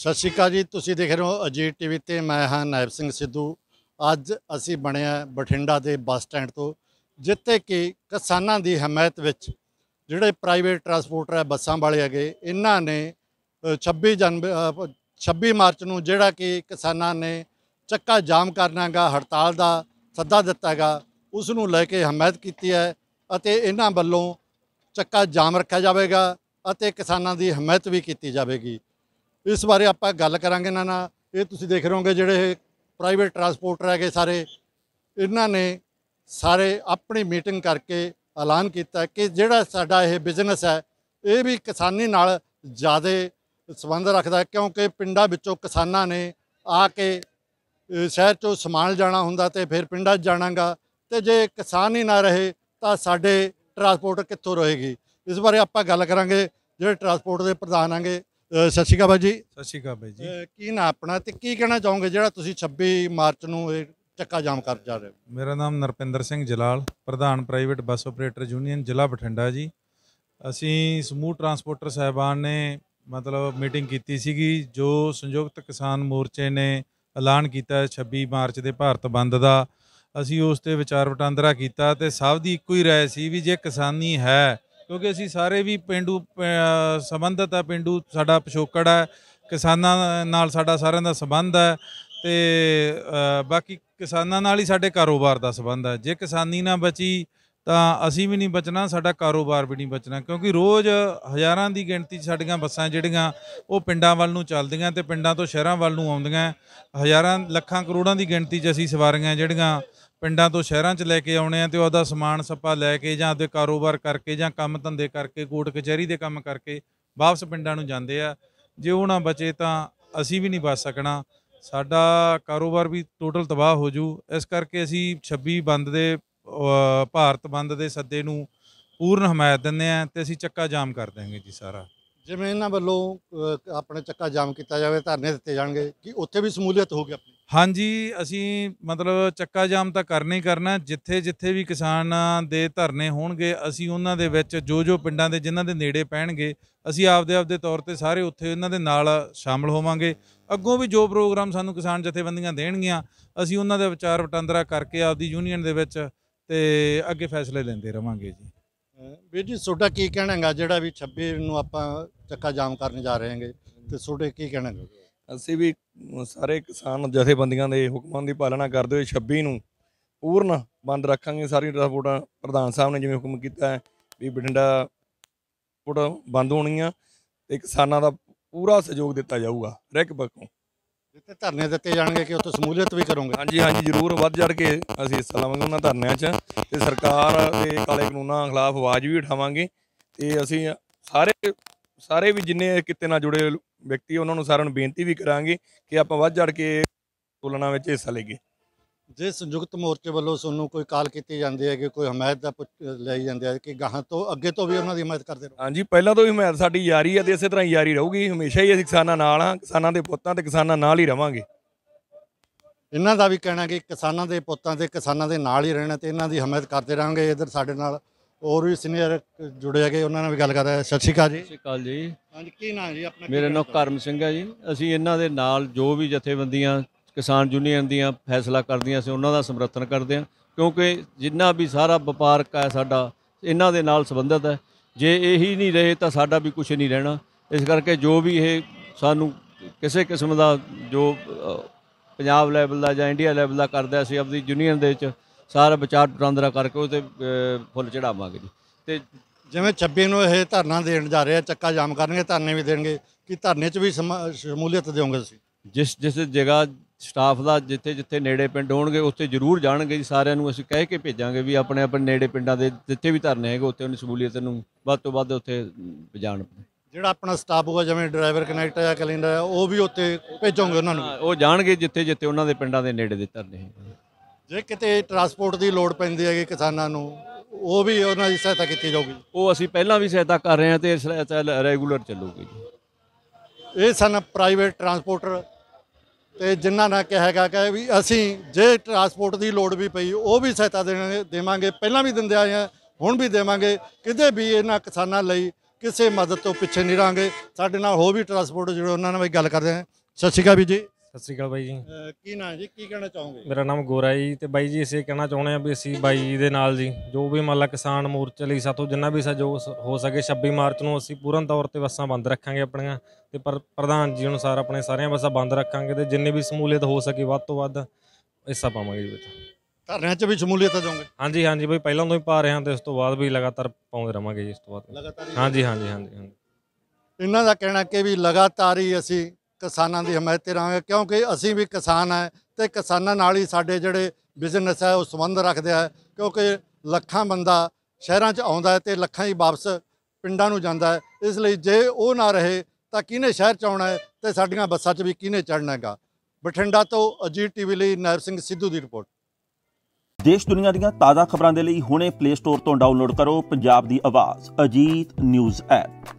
ਸਤਿ ਸ਼੍ਰੀ ਅਕਾਲ ਜੀ ਤੁਸੀਂ ਦੇਖ ਰਹੇ ਹੋ ਅਜੀਤ ਟੀਵੀ ਤੇ ਮੈਂ ਹਾਂ ਨਾਇਬ ਸਿੰਘ ਸਿੱਧੂ ਅੱਜ ਅਸੀਂ ਬਣਿਆ ਬਠਿੰਡਾ ਦੇ ਬੱਸ ਸਟੈਂਡ ਤੋਂ ਜਿੱਥੇ ਕਿ ਕਿਸਾਨਾਂ ਦੀ ਹਮਾਇਤ ਵਿੱਚ ਜਿਹੜੇ ਪ੍ਰਾਈਵੇਟ ਟਰਾਂਸਪੋਰਟਰ ਹੈ ਬੱਸਾਂ ਵਾਲੇ ਹੈਗੇ ਇਹਨਾਂ ਨੇ 26 ਜਨ 26 ਮਾਰਚ ਨੂੰ ਜਿਹੜਾ ਕਿ ਕਿਸਾਨਾਂ ਨੇ ਚੱਕਾ ਜਾਮ ਕਰਨਾਗਾ ਹੜਤਾਲ ਦਾ ਸੱਦਾ ਦਿੱਤਾਗਾ ਉਸ ਨੂੰ ਲੈ ਕੇ ਹਮਾਇਤ ਕੀਤੀ ਹੈ ਅਤੇ ਇਹਨਾਂ ਵੱਲੋਂ ਚੱਕਾ ਜਾਮ ਰੱਖਿਆ ਜਾਵੇਗਾ ਅਤੇ ਕਿਸਾਨਾਂ ਦੀ ਹਮਾਇਤ ਵੀ ਕੀਤੀ ਜਾਵੇਗੀ ਇਸ ਬਾਰੇ ਆਪਾਂ ਗੱਲ ਕਰਾਂਗੇ ਇਹਨਾਂ ਨਾਲ ਇਹ ਤੁਸੀਂ ਦੇਖ ਰਹੇ ਹੋਗੇ ਜਿਹੜੇ ਪ੍ਰਾਈਵੇਟ ਟਰਾਂਸਪੋਰਟਰ ਹੈਗੇ ਸਾਰੇ ਇਹਨਾਂ ਨੇ ਸਾਰੇ ਆਪਣੀ ਮੀਟਿੰਗ ਕਰਕੇ ਐਲਾਨ ਕੀਤਾ ਕਿ ਜਿਹੜਾ ਸਾਡਾ ਇਹ ਬਿਜ਼ਨਸ ਹੈ ਇਹ ਵੀ ਕਿਸਾਨੀ ਨਾਲ ਜ਼ਿਆਦਾ ਸਬੰਧ ਰੱਖਦਾ ਕਿਉਂਕਿ ਪਿੰਡਾਂ ਵਿੱਚੋਂ ਕਿਸਾਨਾਂ ਨੇ ਆ ਕੇ ਸ਼ਹਿਰ ਚੋਂ ਸਮਾਨ ਜਾਣਾ ਹੁੰਦਾ ਤੇ ਫਿਰ ਪਿੰਡਾਂ 'ਚ ਜਾਣਾਗਾ ਤੇ ਜੇ ਕਿਸਾਨ ਹੀ ਨਾ ਰਹੇ ਤਾਂ ਸਾਡੇ ਟਰਾਂਸਪੋਰਟ ਕਿੱਥੋਂ ਰਹੇਗੀ ਇਸ ਬਾਰੇ ਆਪਾਂ ਗੱਲ ਕਰਾਂਗੇ ਜਿਹੜੇ ਟਰਾਂਸਪੋਰਟ ਦੇ ਪ੍ਰਧਾਨ ਆਂਗੇ ਸਤਿ ਸ਼੍ਰੀ ਅਕਾਲ ਜੀ ਸਤਿ ਸ਼੍ਰੀ ਅਕਾਲ ਜੀ ਕੀ ਨਾ ਆਪਣਾ ਤੇ ਕੀ ਕਹਿਣਾ ਚਾਹੋਗੇ ਜਿਹੜਾ ਤੁਸੀਂ 26 ਮਾਰਚ ਨੂੰ ਇਹ ਚੱਕਾ ਜਾਮ ਕਰ ਜਾ ਰਹੇ ਹੋ ਮੇਰਾ ਨਾਮ ਨਰਪਿੰਦਰ ਸਿੰਘ ਜਲਾਲ ਪ੍ਰਧਾਨ ਪ੍ਰਾਈਵੇਟ ਬੱਸ ਆਪਰੇਟਰ ਯੂਨੀਅਨ ਜ਼ਿਲ੍ਹਾ ਬਠਿੰਡਾ ਜੀ ਅਸੀਂ ਸਮੂਹ ਟਰਾਂਸਪੋਰਟਰ ਸਹਿਬਾਨ ਨੇ ਮਤਲਬ ਮੀਟਿੰਗ ਕੀਤੀ ਸੀਗੀ ਜੋ ਸੰਯੁਕਤ ਕਿਸਾਨ ਮੋਰਚੇ ਨੇ ਐਲਾਨ ਕੀਤਾ ਹੈ 26 ਮਾਰਚ ਦੇ ਭਾਰਤ ਬੰਦ ਦਾ ਅਸੀਂ ਉਸ ਤੇ ਵਿਚਾਰ ਵਟਾਂਦਰਾ ਕੀਤਾ ਤੇ ਸਭ ਦੀ ਇੱਕੋ ਹੀ رائے ਸੀ ਵੀ ਜੇ ਕਿਸਾਨੀ ਹੈ ਕਿਉਂਕਿ ਅਸੀਂ ਸਾਰੇ ਵੀ ਪਿੰਡੂ ਸੰਬੰਧਤ ਆ ਪਿੰਡੂ ਸਾਡਾ ਪਿਛੋਕੜ ਆ ਕਿਸਾਨਾਂ ਨਾਲ ਸਾਡਾ ਸਾਰਿਆਂ ਦਾ ਸੰਬੰਧ ਹੈ ਤੇ ਬਾਕੀ ਕਿਸਾਨਾਂ ਨਾਲ ਹੀ ਸਾਡੇ ਕਾਰੋਬਾਰ ਦਾ ਸੰਬੰਧ ਹੈ ਜੇ ਕਿਸਾਨੀ ਨਾ ਬਚੀ ਤਾਂ ਅਸੀਂ ਵੀ ਨਹੀਂ ਬਚਣਾ ਸਾਡਾ ਕਾਰੋਬਾਰ ਵੀ ਨਹੀਂ ਬਚਣਾ ਕਿਉਂਕਿ ਰੋਜ਼ ਹਜ਼ਾਰਾਂ ਦੀ ਗਿਣਤੀ 'ਚ ਸਾਡੀਆਂ ਬੱਸਾਂ ਜਿਹੜੀਆਂ ਉਹ ਪਿੰਡਾਂ ਵੱਲ ਨੂੰ ਚੱਲਦੀਆਂ ਤੇ ਪਿੰਡਾਂ ਤੋਂ ਸ਼ਹਿਰਾਂ ਵੱਲ ਨੂੰ ਆਉਂਦੀਆਂ ਹਜ਼ਾਰਾਂ ਲੱਖਾਂ ਕਰੋੜਾਂ ਦੀ ਗਿਣਤੀ 'ਚ ਅਸੀਂ ਸਵਾਰੀਆਂ ਜਿਹੜੀਆਂ ਪਿੰਡਾਂ ਤੋਂ ਸ਼ਹਿਰਾਂ 'ਚ ਲੈ ਕੇ ਆਉਣੇ ਆ ਤੇ ਉਹਦਾ ਸਮਾਨ ਸੱਪਾ ਲੈ ਕੇ ਜਾਂ ਆਪਦੇ ਕਾਰੋਬਾਰ ਕਰਕੇ ਜਾਂ ਕੰਮ ਧੰਦੇ ਕਰਕੇ ਕੋਟ ਕਚਹਿਰੀ ਦੇ ਕੰਮ ਕਰਕੇ ਵਾਪਸ ਪਿੰਡਾਂ ਨੂੰ ਜਾਂਦੇ ਆ ਜੇ ਉਹ ਨਾ ਬਚੇ ਤਾਂ ਅਸੀਂ ਵੀ ਨਹੀਂ ਬਚ ਸਕਣਾ ਸਾਡਾ ਕਾਰੋਬਾਰ ਵੀ ਟੋਟਲ ਤਬਾਹ ਹੋ ਜੂ ਇਸ ਕਰਕੇ ਅਸੀਂ 26 ਬੰਦ ਦੇ ਭਾਰਤ ਬੰਦ ਦੇ ਸੱਦੇ ਨੂੰ ਪੂਰਨ ਹਮਾਇਤ ਦਿੰਦੇ ਆ ਤੇ ਅਸੀਂ ਚੱਕਾ ਜਾਮ ਕਰ ਦਾਂਗੇ ਜੀ ਸਾਰਾ ਜਿਵੇਂ ਇਹਨਾਂ ਵੱਲੋਂ ਆਪਣੇ ਚੱਕਾ ਜਾਮ ਕੀਤਾ ਜਾਵੇ ਧਰਨੇ ਦਿੱਤੇ ਜਾਣਗੇ ਕਿ ਉੱਥੇ ਵੀ ਸਮੂਲੀਅਤ ਹੋਊਗੀ ਆਪਣੀ ਹਾਂਜੀ ਅਸੀਂ ਮਤਲਬ ਚੱਕਾ ਜਾਮ ਤਾਂ ਕਰਨਾ ਹੀ ਕਰਨਾ ਜਿੱਥੇ ਜਿੱਥੇ ਵੀ ਕਿਸਾਨ ਦੇ ਧਰਨੇ ਹੋਣਗੇ ਅਸੀਂ ਉਹਨਾਂ ਦੇ ਵਿੱਚ ਜੋ ਜੋ ਪਿੰਡਾਂ ਦੇ ਜਿਨ੍ਹਾਂ ਦੇ ਨੇੜੇ ਪੈਣਗੇ ਅਸੀਂ ਆਪਦੇ ਆਪਦੇ ਤੌਰ ਤੇ ਸਾਰੇ ਉੱਥੇ ਉਹਨਾਂ ਦੇ ਨਾਲ ਸ਼ਾਮਲ ਹੋਵਾਂਗੇ ਅੱਗੋਂ ਵੀ ਜੋ ਪ੍ਰੋਗਰਾਮ ਸਾਨੂੰ ਕਿਸਾਨ ਜਥੇਬੰਦੀਆਂ ਦੇਣਗੀਆਂ ਅਸੀਂ ਉਹਨਾਂ ਦੇ ਵਿਚਾਰ ਵਟਾਂਦਰਾ ਕਰਕੇ ਆਪਦੀ ਯੂਨੀਅਨ ਦੇ ਵਿੱਚ ਤੇ ਅੱਗੇ ਫੈਸਲੇ ਲੈਂਦੇ ਰਵਾਂਗੇ ਜੀ ਵੀਰ ਜੀ ਤੁਹਾਡਾ ਕੀ ਕਹਿਣਾ ਹੈਗਾ ਜਿਹੜਾ ਵੀ 26 ਨੂੰ ਆਪਾਂ ਚੱਕਾ ਜਾਮ ਕਰਨ ਜਾ ਰਹੇ ਹਾਂਗੇ ਤੇ ਤੁਹਾਡੇ ਕੀ ਕਹਿਣਾ ਹੈ ਅਸੀਂ ਵੀ ਸਾਰੇ ਕਿਸਾਨ ਜਥੇਬੰਦੀਆਂ ਦੇ ਹੁਕਮਾਂ ਦੀ ਪਾਲਣਾ ਕਰਦੇ ਹੋਏ 26 ਨੂੰ ਪੂਰਨ ਬੰਦ ਰੱਖਾਂਗੇ ਸਾਰੀਆਂ ਟਰਾਂਸਪੋਰਟਾਂ ਪ੍ਰਧਾਨ ਸਾਹਿਬ ਨੇ ਜਿਵੇਂ ਹੁਕਮ ਕੀਤਾ ਵੀ ਬਠਿੰਡਾ ਪੁਰ ਬੰਦ ਹੋਣੀਆਂ ਤੇ ਕਿਸਾਨਾਂ ਦਾ ਪੂਰਾ ਸਹਿਯੋਗ ਦਿੱਤਾ ਜਾਊਗਾ ਰਿਕ ਬਕੋਂ ਤੇ ਧਰਨੇ ਦਿੱਤੇ ਜਾਣਗੇ ਕਿ ਉੱਥੇ ਸਮੂਲੀਅਤ ਵੀ ਕਰੋਗੇ ਹਾਂਜੀ ਹਾਂਜੀ ਜ਼ਰੂਰ ਵੱਧ ਜੜ ਕੇ ਅਸੀਂ ਹਿੱਸਾ ਲਵਾਂਗੇ ਉਹਨਾਂ ਧਰਨਿਆਂ 'ਚ ਤੇ ਸਰਕਾਰ ਦੇ ਕਾਲੇ ਕਾਨੂੰਨਾਂ ਖਿਲਾਫ ਆਵਾਜ਼ ਵੀ ਉਠਾਵਾਂਗੇ ਤੇ ਅਸੀਂ ਸਾਰੇ ਸਾਰੇ ਵੀ ਜਿੰਨੇ ਕਿਤੇ ਨਾਲ ਜੁੜੇ ਵਿਅਕਤੀ ਉਹਨਾਂ ਨੂੰ ਸਾਰਿਆਂ ਨੂੰ ਬੇਨਤੀ ਵੀ ਕਰਾਂਗੇ ਕਿ ਆਪਾਂ ਵੱਧ ਜੜ ਕੇ ਤੁਲਨਾ ਵਿੱਚ ਹਿੱਸਾ ਲਈਏ ਜੇ ਸੰਯੁਕਤ ਮੋਰਚੇ ਵੱਲੋਂ ਤੁਹਾਨੂੰ ਕੋਈ ਕਾਲ ਕੀਤੀ ਜਾਂਦੀ ਹੈ ਕਿ ਕੋਈ ਹਮਾਇਤ ਦਾ ਲਈ ਜਾਂਦੇ ਹੈ ਕਿ ਗਾਹਾਂ ਤੋਂ ਅੱਗੇ ਤੋਂ ਵੀ ਉਹਨਾਂ ਦੀ ਹਮਾਇਤ ਕਰਦੇ ਰਹੋ ਹਾਂਜੀ ਪਹਿਲਾਂ ਤੋਂ ਵੀ ਹਮਾਇਤ ਸਾਡੀ ਯਾਰੀ ਹੈ ਤੇ ਇਸੇ ਤਰ੍ਹਾਂ ਹੀ ਯਾਰੀ ਰਹੂਗੀ ਹਮੇਸ਼ਾ ਹੀ ਅਸੀਂ ਕਿਸਾਨਾਂ ਨਾਲ ਆ ਕਿਸਾਨਾਂ ਦੇ ਪੁੱਤਾਂ ਤੇ ਕਿਸਾਨਾਂ ਨਾਲ ਹੀ ਰਵਾਂਗੇ ਇਹਨਾਂ ਦਾ ਵੀ ਕਹਿਣਾ ਕਿ ਕਿਸਾਨਾਂ ਦੇ ਪੁੱਤਾਂ ਤੇ ਕਿਸਾਨਾਂ ਦੇ ਨਾਲ ਹੀ ਰਹਿਣਾ ਤੇ ਇਹਨਾਂ ਦੀ ਹਮਾਇਤ ਕਰਦੇ ਰਹਾਂਗੇ ਇਧਰ ਸਾਡੇ ਨਾਲ ਹੋਰ ਵੀ ਸੀਨੀਅਰ ਜੁੜੇ ਹੈਗੇ ਉਹਨਾਂ ਨਾਲ ਵੀ ਗੱਲ ਕਰਦਾ ਸਤਿ ਸ਼੍ਰੀ ਅਕਾਲ ਜੀ ਸਤਿ ਸ਼੍ਰੀ ਅਕਾਲ ਜੀ ਹਾਂਜੀ ਕੀ ਨਾਮ ਜੀ ਆਪਣਾ ਮੇਰੇ ਨਾਮ ਕਰਮ ਸਿੰਘ ਹੈ ਜੀ ਅਸੀਂ ਇਹਨਾਂ ਦੇ ਨਾਲ ਜੋ ਵੀ ਜਥੇਬੰਦੀਆਂ ਕਿਸਾਨ ਯੂਨੀਅਨ ਦੀਆਂ ਫੈਸਲਾ ਕਰਦੀਆਂ ਸੀ ਉਹਨਾਂ ਦਾ ਸਮਰਥਨ ਕਰਦੇ ਆ ਕਿਉਂਕਿ ਜਿੰਨਾ ਵੀ ਸਾਰਾ ਵਪਾਰਕ ਹੈ ਸਾਡਾ ਇਹਨਾਂ ਦੇ ਨਾਲ ਸੰਬੰਧਿਤ ਹੈ ਜੇ ਇਹੀ ਨਹੀਂ ਰਹੇ ਤਾਂ ਸਾਡਾ ਵੀ ਕੁਝ ਨਹੀਂ ਰਹਿਣਾ ਇਸ ਕਰਕੇ ਜੋ ਵੀ ਇਹ ਸਾਨੂੰ ਕਿਸੇ ਕਿਸਮ ਦਾ ਜੋ ਪੰਜਾਬ ਲੈਵਲ ਦਾ ਜਾਂ ਇੰਡੀਆ ਲੈਵਲ ਦਾ ਕਰਦਾ ਸੀ ਆਪਣੀ ਯੂਨੀਅਨ ਦੇ ਵਿੱਚ ਸਾਰਾ ਵਿਚਾਰ ਟਰਾਂਦਰਾ ਕਰਕੇ ਉਹ ਤੇ ਫੁੱਲ ਚੜਾਵਾਂਗੇ ਜੀ ਤੇ ਜਿਵੇਂ 26 ਨੂੰ ਇਹ ਧਰਨਾ ਦੇਣ ਜਾ ਰਹੇ ਆ ਚੱਕਾ ਜਾਮ ਕਰਨਗੇ ਧਰਨੇ ਵੀ ਦੇਣਗੇ ਕਿ ਧਰਨੇ 'ਚ ਵੀ ਸ਼ਮੂਲੀਅਤ ਦੇਵੋਗੇ ਤੁਸੀਂ ਜਿਸ ਜਿਸ ਜਗ੍ਹਾ ਸਟਾਫ ਦਾ ਜਿੱਥੇ ਜਿੱਥੇ ਨੇੜੇ ਪਿੰਡ ਹੋਣਗੇ ਉੱਥੇ ਜ਼ਰੂਰ ਜਾਣਗੇ ਜੀ ਸਾਰਿਆਂ ਨੂੰ ਅਸੀਂ ਕਹਿ ਕੇ ਭੇਜਾਂਗੇ ਵੀ ਆਪਣੇ ਆਪਣੇ ਨੇੜੇ ਪਿੰਡਾਂ ਦੇ ਜਿੱਥੇ ਵੀ ਧਰਨੇ ਹੈਗੇ ਉੱਥੇ ਉਹਨਾਂ ਸਹੂਲੀਅਤ ਨੂੰ ਵੱਧ ਤੋਂ ਵੱਧ ਉੱਥੇ ਜਾਣ ਜਿਹੜਾ ਆਪਣਾ ਸਟਾਫ ਹੋਗਾ ਜਿਵੇਂ ਡਰਾਈਵਰ ਕਨੈਕਟ ਆ ਕੈਲੰਡਰ ਆ ਉਹ ਵੀ ਉੱਥੇ ਭੇਜੋਗੇ ਉਹਨਾਂ ਨੂੰ ਉਹ ਜਾਣਗੇ ਜਿੱਥੇ ਜਿੱਥੇ ਉਹਨਾਂ ਦੇ ਪਿੰਡਾਂ ਦੇ ਨੇੜੇ ਦੇ ਧਰਨੇ ਹੈਗੇ ਜੇ ਕਿਤੇ ਟਰਾਂਸਪੋਰਟ ਦੀ ਲੋੜ ਪੈਂਦੀ ਹੈਗੀ ਕਿਸਾਨਾਂ ਨੂੰ ਉਹ ਵੀ ਉਹਨਾਂ ਦੀ ਸਹਾਇਤਾ ਕੀਤੀ ਜਾਊਗੀ ਉਹ ਅਸੀਂ ਪਹਿਲਾਂ ਵੀ ਸਹਾਇਤਾ ਕਰ ਰਹੇ ਹਾਂ ਤੇ ਇਸ ਰੈਗੂਲਰ ਚੱਲੂਗੀ ਇਹ ਸਨ ਪ੍ਰਾਈਵੇਟ ਟਰਾਂਸਪੋਰਟਰ ਤੇ ਜਿਨ੍ਹਾਂ ਨੇ ਕਿਹਾ ਹੈਗਾ ਕਿ ਵੀ ਅਸੀਂ ਜੇ ਟਰਾਂਸਪੋਰਟ ਦੀ ਲੋੜ ਵੀ ਪਈ ਉਹ ਵੀ ਸਹਾਇਤਾ ਦੇਵਾਂਗੇ ਪਹਿਲਾਂ ਵੀ ਦਿੰਦੇ ਆਏ ਆ ਹੁਣ ਵੀ ਦੇਵਾਂਗੇ ਕਿਤੇ ਵੀ ਇਹਨਾਂ ਕਿਸਾਨਾਂ ਲਈ ਕਿਸੇ ਮਦਦ ਤੋਂ ਪਿੱਛੇ ਨਹੀਂ ਰਾਂਗੇ ਸਾਡੇ ਨਾਲ ਹੋ ਵੀ ਟਰਾਂਸਪੋਰਟ ਜਿਹੜੇ ਉਹਨਾਂ ਨਾਲ ਵੀ ਗੱਲ ਕਰਦੇ ਆ ਸਤਿ ਸ਼੍ਰੀ ਅਕਾਲ ਵੀ ਜੀ ਸਤਿ ਸ੍ਰੀ ਅਕਾਲ ਬਾਈ ਜੀ ਕੀ ਨਾਮ ਜੀ ਕੀ ਕਹਿਣਾ ਚਾਹੋਗੇ ਮੇਰਾ ਨਾਮ ਗੋਰਾ ਜੀ ਤੇ ਬਾਈ ਜੀ ਅਸੀਂ ਕਹਿਣਾ ਚਾਹੁੰਦੇ ਆ ਵੀ ਅਸੀਂ ਬਾਈ ਜੀ ਦੇ ਨਾਲ ਜੀ ਜੋ ਵੀ ਮਤਲਬ ਕਿਸਾਨ ਮੋਰਚੇ ਲਈ ਸਾਥੋਂ ਜਿੰਨਾ ਵੀ ਸਹਿਯੋਗ ਹੋ ਸਕੇ 26 ਮਾਰਚ ਨੂੰ ਅਸੀਂ ਪੂਰਨ ਤੌਰ ਤੇ ਬੱਸਾਂ ਬੰਦ ਰੱਖਾਂਗੇ ਆਪਣੀਆਂ ਤੇ ਪਰ ਪ੍ਰਧਾਨ ਜੀ ਅਨੁਸਾਰ ਆਪਣੇ ਸਾਰੀਆਂ ਬੱਸਾਂ ਬੰਦ ਰੱਖਾਂਗੇ ਤੇ ਜਿੰਨੇ ਵੀ ਸਮੂਲੀਅਤ ਹੋ ਸਕੇ ਵੱਧ ਤੋਂ ਵੱਧ ਹਿੱਸਾ ਪਾਵਾਂਗੇ ਜੀ ਵਿੱਚ ਧਰਨਿਆਂ 'ਚ ਵੀ ਸ਼ਮੂਲੀਅਤ ਦਿਓਗੇ ਹਾਂਜੀ ਹਾਂਜੀ ਬਈ ਪਹਿਲਾਂ ਤੋਂ ਹੀ ਪਾ ਰਹੇ ਹਾਂ ਤੇ ਉਸ ਤੋਂ ਬਾਅਦ ਵੀ ਲਗਾਤਾਰ ਪਾਉਂਦੇ ਰਵਾਂਗੇ ਜੀ ਇਸ ਤੋਂ ਬਾਅਦ ਲਗਾਤਾਰ ਹਾਂਜੀ ਹਾਂਜੀ ਹਾਂਜੀ ਹਾਂਜੀ ਇਹਨਾਂ ਦਾ ਕਹਿਣਾ ਕਿ ਵੀ ਲਗਾਤਾਰ ਹੀ ਅਸੀਂ ਕਿਸਾਨਾਂ ਦੀ ਹਮਾਇਤ ਕਰਾਂਗੇ ਕਿਉਂਕਿ ਅਸੀਂ ਵੀ ਕਿਸਾਨ ਆ ਤੇ ਕਿਸਾਨਾਂ ਨਾਲ ਹੀ ਸਾਡੇ ਜਿਹੜੇ ਬਿਜ਼ਨਸ ਹੈ ਉਹ ਸੰਬੰਧ ਰੱਖਦੇ ਆ ਕਿਉਂਕਿ ਲੱਖਾਂ ਬੰਦਾ ਸ਼ਹਿਰਾਂ 'ਚ ਆਉਂਦਾ ਹੈ ਤੇ ਲੱਖਾਂ ਹੀ ਵਾਪਸ ਪਿੰਡਾਂ ਨੂੰ ਜਾਂਦਾ ਹੈ ਇਸ ਲਈ ਜੇ ਉਹ ਨਾ ਰਹੇ ਤਾਂ ਕਿਹਨੇ ਸ਼ਹਿਰ 'ਚ ਆਉਣਾ ਹੈ ਤੇ ਸਾਡੀਆਂ ਬੱਸਾਂ 'ਚ ਵੀ ਕਿਹਨੇ ਚੜਨਾਗਾ ਹੈਗਾ ਬਠਿੰਡਾ ਤੋਂ ਅਜੀਤ ਟੀਵੀ ਲਈ ਨਰ ਸਿੰਘ ਸਿੱਧੂ ਦੀ ਰਿਪੋਰਟ ਦੇਸ਼ ਦੁਨੀਆ ਦੀਆਂ ਤਾਜ਼ਾ ਖਬਰਾਂ ਦੇ ਲਈ ਹੁਣੇ ਪਲੇ ਸਟੋਰ ਤੋਂ ਡਾਊਨਲੋਡ ਕਰੋ ਪੰਜਾਬ ਦੀ ਆਵਾਜ਼ ਅਜੀਤ ਨਿਊਜ਼ ਐਪ